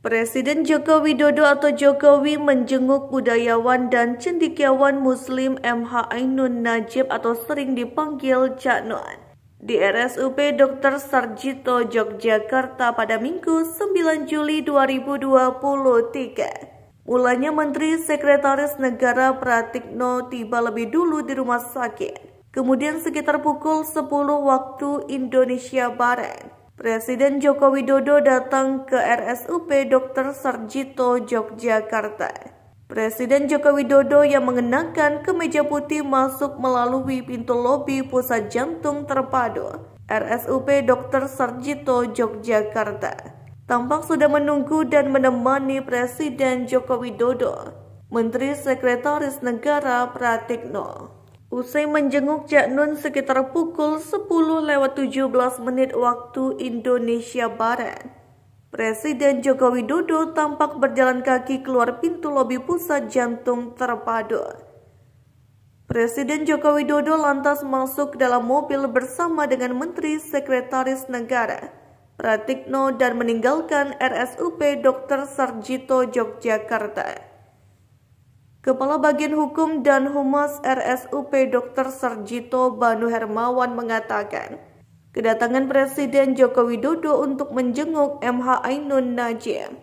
Presiden Joko Widodo atau Jokowi menjenguk budayawan dan cendikiawan muslim MH Ainun Najib atau sering dipanggil Cak Nuan. Di RSUP Dr. Sarjito Yogyakarta pada Minggu 9 Juli 2023. Mulanya Menteri Sekretaris Negara Pratikno tiba lebih dulu di rumah sakit. Kemudian sekitar pukul 10 waktu Indonesia Barat, Presiden Joko Widodo datang ke RSUP Dr. Sarjito, Yogyakarta. Presiden Joko Widodo yang mengenakan kemeja putih masuk melalui pintu lobi pusat jantung terpadu RSUP Dr. Sarjito, Yogyakarta. Tampak sudah menunggu dan menemani Presiden Joko Widodo, Menteri Sekretaris Negara Pratikno. Usai menjenguk Cak Nun sekitar pukul 10 lewat 17 menit waktu Indonesia Barat. Presiden Joko Widodo tampak berjalan kaki keluar pintu lobi pusat jantung terpadu. Presiden Joko Widodo lantas masuk dalam mobil bersama dengan Menteri Sekretaris Negara Pratikno dan meninggalkan RSUP Dr. Sarjito Yogyakarta. Kepala Bagian Hukum dan Humas RSUP Dr. Sarjito Banu Hermawan mengatakan, kedatangan Presiden Joko Widodo untuk menjenguk MH Ainun Najib.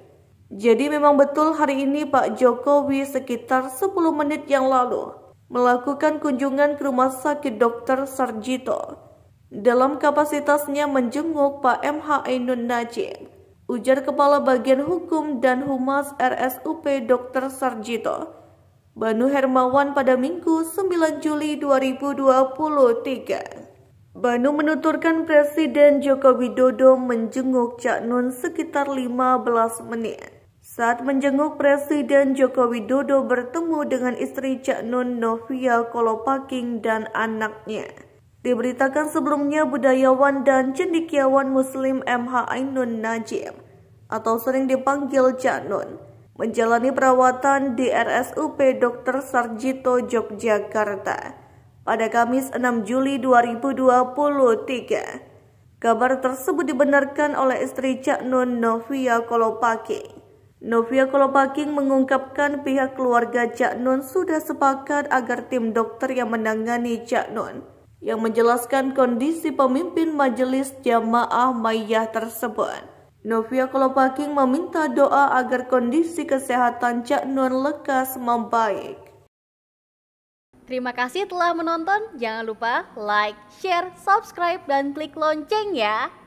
Jadi memang betul hari ini Pak Jokowi sekitar 10 menit yang lalu melakukan kunjungan ke rumah sakit Dr. Sarjito dalam kapasitasnya menjenguk Pak MH Ainun Najib. Ujar Kepala Bagian Hukum dan Humas RSUP Dr. Sarjito Banu Hermawan pada Minggu 9 Juli 2023. Banu menuturkan Presiden Joko Widodo menjenguk Cak Nun sekitar 15 menit. Saat menjenguk Presiden Joko Widodo bertemu dengan istri Cak Nun Novia Kolopaking dan anaknya. Diberitakan sebelumnya budayawan dan cendikiawan muslim MH Ainun Najib atau sering dipanggil Cak Nun menjalani perawatan di RSUP Dr. Sarjito Yogyakarta pada Kamis 6 Juli 2023. Kabar tersebut dibenarkan oleh istri Cak Nun Novia Kolopaking. Novia Kolopaking mengungkapkan pihak keluarga Cak Nun sudah sepakat agar tim dokter yang menangani Cak Nun yang menjelaskan kondisi pemimpin majelis jamaah mayah tersebut. Novia Kolopaking meminta doa agar kondisi kesehatan Cak Nur lekas membaik. Terima kasih telah menonton. Jangan lupa like, share, subscribe, dan klik lonceng ya.